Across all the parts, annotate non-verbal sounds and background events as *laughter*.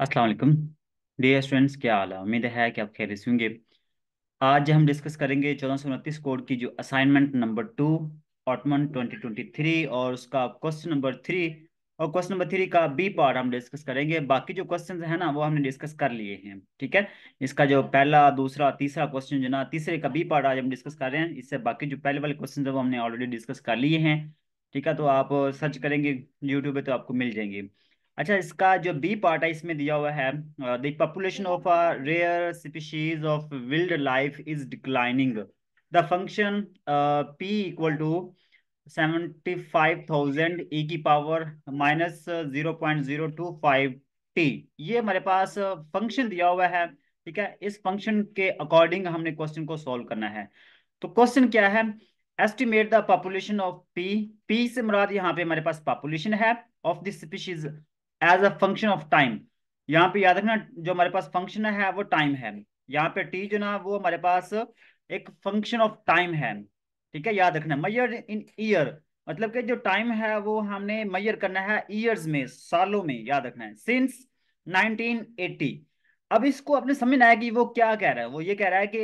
अस्सलाम वालेकुम dear students क्या हाल है उम्मीद है कि आप खैर से होंगे आज हम डिस्कस करेंगे चौदह सौ उनतीस कोड की जो assignment number two autumn twenty twenty three और उसका क्वेश्चन नंबर थ्री और क्वेश्चन नंबर थ्री का बी पार्ट हम डिस्कस करेंगे बाकी जो क्वेश्चन है ना वो हमने डिस्कस कर लिए हैं ठीक है इसका जो पहला दूसरा तीसरा क्वेश्चन जो ना तीसरे का बी पार्ट आज हम डिस्कस कर रहे हैं इससे बाकी जो पहले वाले क्वेश्चन है वो हमने ऑलरेडी डिस्कस कर लिए हैं ठीक है तो आप सर्च करेंगे यूट्यूब पे तो आपको मिल जाएंगे अच्छा इसका जो बी पार्ट है इसमें दिया हुआ है the population of a rare species of wild life is declining the function P equal to seventy five thousand e की power minus zero point zero two five T ये हमारे पास फंक्शन दिया हुआ है ठीक है इस फंक्शन के अकॉर्डिंग हमने क्वेश्चन को सॉल्व करना है तो क्वेश्चन क्या है estimate the population of P P से मुराद यहाँ पे हमारे पास पॉपुलेशन है of this species as a function of time यहाँ पे याद रखना जो हमारे पास फंक्शन है वो टाइम है यहाँ पे टी जो ना वो हमारे पास एक फंक्शन ऑफ टाइम है ठीक है याद रखना मैयर इन ईयर मतलब कि जो टाइम है वो हमने मैयर करना है ईयर्स में सालों में याद रखना है सिंस 1980 अब इसको अपने समझ में आया कि वो क्या कह रहा है वो ये कह रहा है कि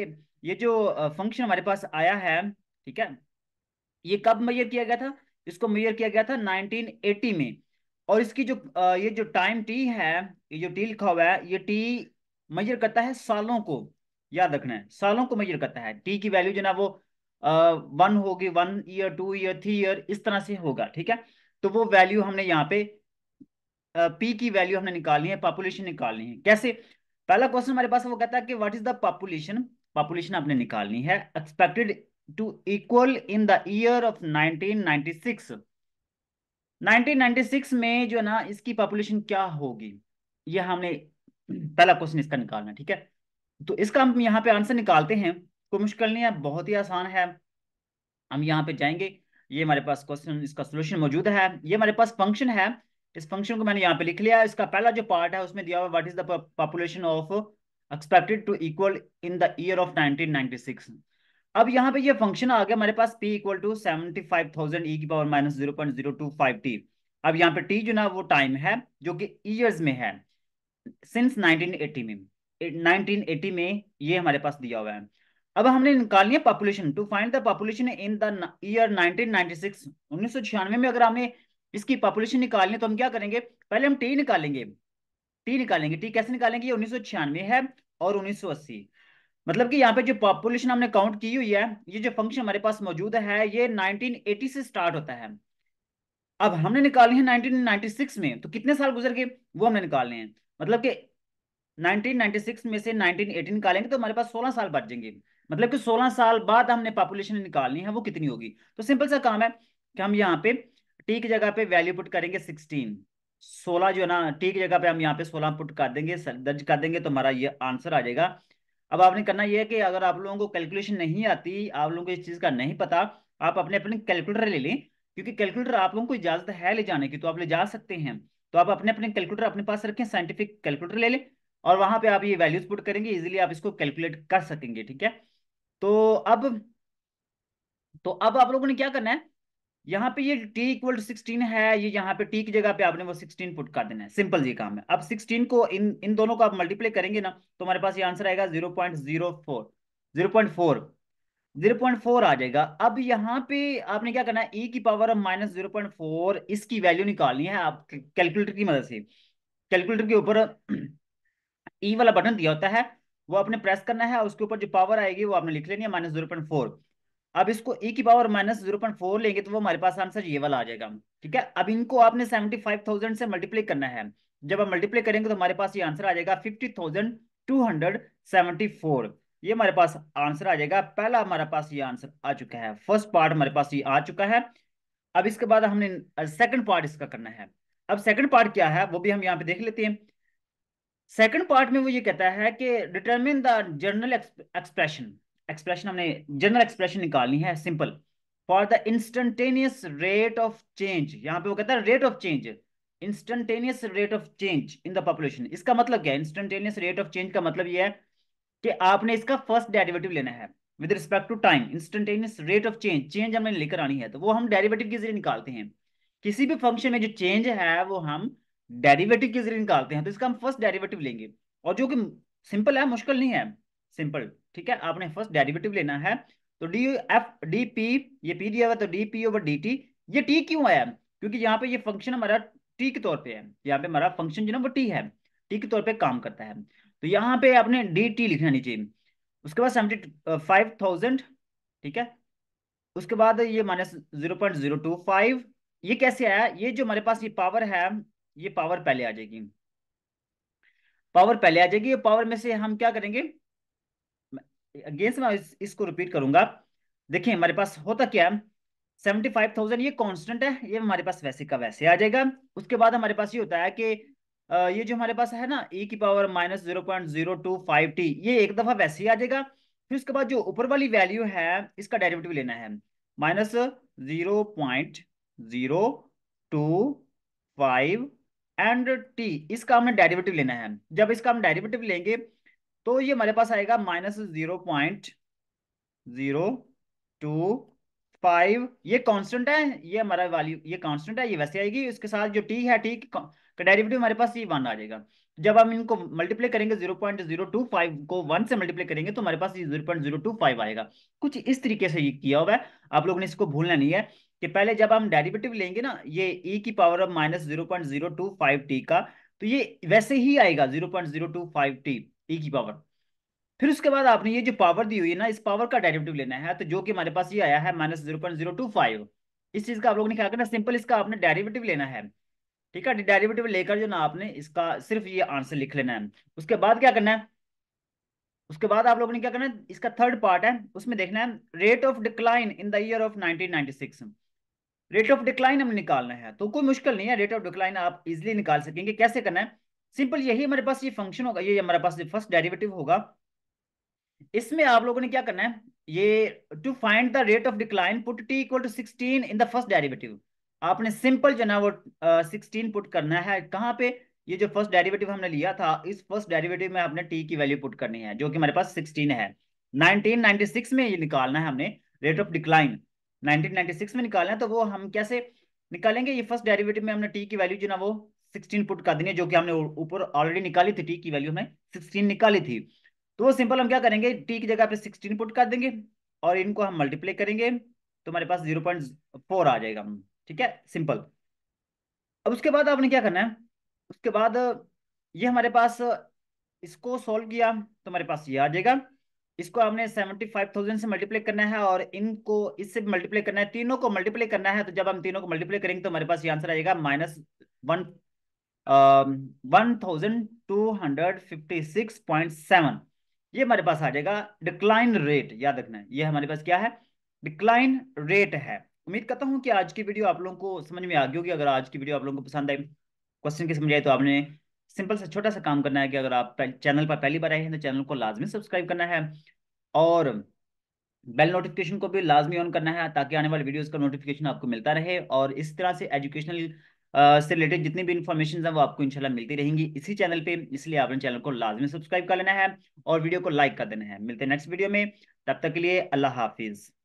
ये जो फंक्शन हमारे पास आया है ठीक है ये कब मैयर किया गया था इसको मैयर किया गया था नाइनटीन में और इसकी जो ये जो टाइम टी है ये जो टी लिखा हुआ है ये टी मजर करता है सालों को याद रखना है सालों को मजर करता है टी की वैल्यू जो ना वो वन होगी one year two year three year इस तरह से होगा ठीक है तो वो वैल्यू हमने यहाँ पे पी की वैल्यू हमने निकालनी है पॉपुलेशन निकालनी है कैसे पहला क्वेश्चन हमारे पास वो कहता है कि what is the population population आपने निकालनी है expected to equal in the year of 1996 1996 में जो ना इसकी पॉपुलेशन क्या होगी ये हमने पहला क्वेश्चन इसका निकालना ठीक है तो इसका हम यहाँ पे आंसर निकालते हैं कोई मुश्किल नहीं है बहुत ही आसान है हम यहाँ पे जाएंगे ये हमारे पास क्वेश्चन इसका सोल्यूशन मौजूद है ये हमारे पास फंक्शन है इस फंक्शन को मैंने यहाँ पे लिख लिया इसका पहला जो पार्ट है उसमें दिया हुआ what is the population of expected to equal in the year of 1996 अब यहाँ पे ये फंक्शन आ गया हमारे पास P equal to seventy five thousand E की power minus zero point zero two five T अब यहाँ पे टी जो ना वो टाइम है जो कि ईयर्स में है सिंस 1980 में 1980 में ये हमारे पास दिया हुआ है अब हमने निकाल लिया population to find the population in the year 1996 1996 में अगर हमें इसकी पॉपुलेशन निकालनी है तो हम क्या करेंगे पहले हम टी निकालेंगे टी निकालेंगे टी कैसे निकालेंगे ये उन्नीस है और 1980 मतलब कि यहाँ पे जो पॉपुलेशन हमने काउंट की हुई है ये जो फंक्शन हमारे पास मौजूद है ये 1980 से स्टार्ट होता है अब हमने निकाली है 1996 में तो कितने साल गुजर गए वो हमने निकालने हैं मतलब कि 1996 में से 1980 निकालेंगे तो हमारे पास 16 साल बच जाएंगे मतलब कि 16 साल बाद हमने पॉपुलेशन निकालनी है वो कितनी होगी तो सिंपल सा काम है कि हम यहाँ पे टी की जगह पे वैल्यू पुट करेंगे सिक्सटीन सोलह जो है ना टी की जगह पे हम यहाँ पे सोलह पुट कर देंगे दर्ज कर देंगे तो हमारा ये आंसर आ जाएगा अब आपने करना यह है कि अगर आप लोगों को कैलकुलेशन नहीं आती आप लोगों को इस चीज़ का नहीं पता आप अपने अपने कैलकुलेटर ले लें क्योंकि कैलकुलेटर आप लोगों को इजाजत है ले जाने की तो आप ले जा सकते हैं तो आप अपने अपने कैलकुलेटर अपने पास रखें साइंटिफिक कैलकुलेटर ले लें और वहां पे आप ये वैल्यूज पुट करेंगे इजीली आप इसको कैलकुलेट कर सकेंगे ठीक है तो अब तो अब आप लोगों ने क्या करना है यहाँ पे ये t इक्वल टू सिक्सटीन है ये यहाँ पे t की जगह पे आपने वो सिक्सटीन पुट कर देना है सिंपल जी काम है अब सिक्सटीन को इन इन दोनों को आप मल्टीप्लाई करेंगे ना तो हमारे पास ये आंसर आएगा zero point zero four zero point four zero point four आ जाएगा अब यहाँ पे आपने क्या करना है e की power minus zero point four इसकी वैल्यू निकालनी है आप कैलकुलेटर की मदद से कैलकुलेटर के ऊपर ई *clears throat* e वाला बटन दिया होता है वो आपने प्रेस करना है उसके ऊपर जो पावर आएगी वो आपने लिख लेनी है माइनस जीरो पॉइंट फोर अब इसको ए की power minus zero point four लेंगे तो वो हमारे पास आंसर ये वाला आ जाएगा ठीक है अब इनको आपने सेवेंटी फाइव थाउजेंड से मल्टीप्लाई करना है जब आप मल्टीप्लाई करेंगे तो हमारे पास ये आंसर आ जाएगा fifty thousand two hundred seventy four ये हमारे पास आंसर आ जाएगा पहला हमारे पास ये आंसर आ चुका है फर्स्ट पार्ट हमारे पास ये आ चुका है अब इसके बाद हमने सेकंड पार्ट इसका करना है अब सेकंड पार्ट क्या है वो भी हम यहाँ पे देख लेते हैं सेकंड पार्ट में वो ये कहता है कि determine the general expression expression हमने जनरल एक्सप्रेशन निकालनी है simple for the instantaneous rate of change यहाँ पे वो कहता है rate of change instantaneous rate of change in the population इसका मतलब क्या है इंस्टेंटेनियस रेट ऑफ चेंज का मतलब ये है कि आपने इसका फर्स्ट डेरिवेटिव लेना है with respect to time instantaneous rate of change change हमने लेकर आनी है तो वो हम डेरिवेटिव के जरिए निकालते हैं किसी भी फंक्शन में जो चेंज है वो हम डेरिवेटिव के जरिए निकालते हैं तो इसका हम फर्स्ट डेरिवेटिव लेंगे और जो कि सिंपल है मुश्किल नहीं है सिंपल ठीक है आपने फर्स्ट डेरिवेटिव लेना है तो डी एफ डी पी ये पी दिया हुआ तो D P over D T ये टी क्यों आया क्योंकि यहाँ पे ये फंक्शन हमारा टी के तौर पे है यहाँ पे हमारा फंक्शन जो ना वो टी है टी के तौर पे काम करता है तो यहाँ पे आपने डी टी लिखना नीचे उसके बाद सेवेंटी फाइव थाउजेंड ठीक है उसके बाद ये minus zero point zero two five ये कैसे आया ये जो हमारे पास ये पावर है ये पावर पहले आ जाएगी पावर पहले आ जाएगी पावर में से हम क्या करेंगे अगेन से मैं इस, इसको रिपीट करूंगा देखिए हमारे पास होता क्या है सेवेंटी फाइव थाउजेंड ये कांस्टेंट है ये हमारे पास वैसे का वैसे आ जाएगा उसके बाद हमारे पास ये होता है कि ये जो हमारे पास है ना e की power minus zero point zero two five T ये एक दफा वैसे ही आ जाएगा फिर उसके बाद जो ऊपर वाली वैल्यू है इसका डेरिवेटिव लेना है minus zero point zero two five and T इसका हमें डेरिवेटिव लेना है जब इसका हम डेरिवेटिव लेंगे तो ये हमारे पास आएगा minus zero point zero two five ये कांस्टेंट है ये हमारा वैल्यू ये कांस्टेंट है ये वैसे आएगी इसके साथ जो टी है टी का डेरिवेटिव हमारे पास ये वन आ जाएगा जब हम इनको मल्टीप्लाई करेंगे zero point zero two five को वन से मल्टीप्लाई करेंगे तो हमारे पास ये zero point zero two five आएगा कुछ इस तरीके से ये किया हुआ है आप लोगों ने इसको भूलना नहीं है कि पहले जब हम डेरिवेटिव लेंगे ना ये e की power of minus zero point zero two five T का तो ये वैसे ही आएगा zero point zero two five T E की पावर फिर उसके बाद आपने ये जो पावर दी हुई है ना इस पावर का डायरेक्टिव लेना है तो जो कि हमारे पास ये आया है minus zero point zero two five इस चीज़ का आप लोग ने क्या करना सिंपल इसका आपने डेरिवेटिव लेना है ठीक है डेरिवेटिव लेकर जो ना आपने इसका सिर्फ ये आंसर लिख लेना है उसके बाद क्या करना है उसके बाद आप लोगों ने क्या करना है इसका थर्ड पार्ट है उसमें देखना है rate of decline in the year of 1996 rate of decline हमें निकालना है तो कोई मुश्किल नहीं है रेट ऑफ डिक्लाइन आप इजिली निकाल सकेंगे कैसे करना है सिंपल यही हमारे पास ये फंक्शन होगा ये हमारे पास फर्स्ट डेरिवेटिव होगा इसमें आप लोगों ने क्या करना है ये to find the rate of decline put T equal to sixteen in the first derivative आपने सिंपल जो ना वो सिक्सटीन पुट करना है कहाँ पे ये जो फर्स्ट डेरिवेटिव हमने लिया था इस फर्स्ट डेरिवेटिव में आपने टी की वैल्यू पुट करनी है जो कि हमारे पास सिक्सटीन है 1996 में ये निकालना है हमने रेट ऑफ डिक्लाइन 1996 में निकालना है तो वो हम कैसे निकालेंगे ये फर्स्ट डेरिवेटिव में हमने टी की वैल्यू जो ना वो सिक्सटीन पुट कर देनी है जो कि हमने ऊपर ऑलरेडी निकाली थी टी की वैल्यू हमें सिक्सटीन निकाली थी तो सिंपल हम क्या करेंगे टी की जगह पे सिक्सटीन पुट कर देंगे और इनको हम मल्टीप्लाई करेंगे तो हमारे पास जीरो पॉइंट फोर आ जाएगा ठीक है सिंपल अब उसके बाद आपने क्या करना है उसके बाद ये हमारे पास इसको सॉल्व किया तो हमारे पास ये आ जाएगा इसको हमने सेवेंटी फाइव थाउजेंड से मल्टीप्लाई करना है और इनको इससे मल्टीप्लाई करना है तीनों को मल्टीप्लाई करना है तो जब हम तीनों को मल्टीप्लाई करेंगे तो हमारे पास ये आंसर आएगा माइनस वन वन um, ये हमारे पास आ जाएगा डिक्लाइन रेट याद रखना ये हमारे पास क्या है डिक्लाइन रेट है उम्मीद करता हूं कि आज की वीडियो आप लोगों को समझ में आ गई होगी अगर आज की वीडियो आप लोगों को पसंद आई क्वेश्चन की समझ आई तो आपने सिंपल सा छोटा सा काम करना है कि अगर आप चैनल पर पहली बार आए हैं तो चैनल को लाजमी सब्सक्राइब करना है और बेल नोटिफिकेशन को भी लाजमी ऑन करना है ताकि आने वाले वीडियोज का नोटिफिकेशन आपको मिलता रहे और इस तरह से एजुकेशनल से रिलेटेड जितनी भी इन्फॉर्मेशन है वो आपको इंशाल्लाह मिलती रहेंगी इसी चैनल पे इसलिए आपने चैनल को लाजमी सब्सक्राइब कर लेना है और वीडियो को लाइक कर देना है मिलते हैं नेक्स्ट वीडियो में तब तक के लिए अल्लाह हाफिज़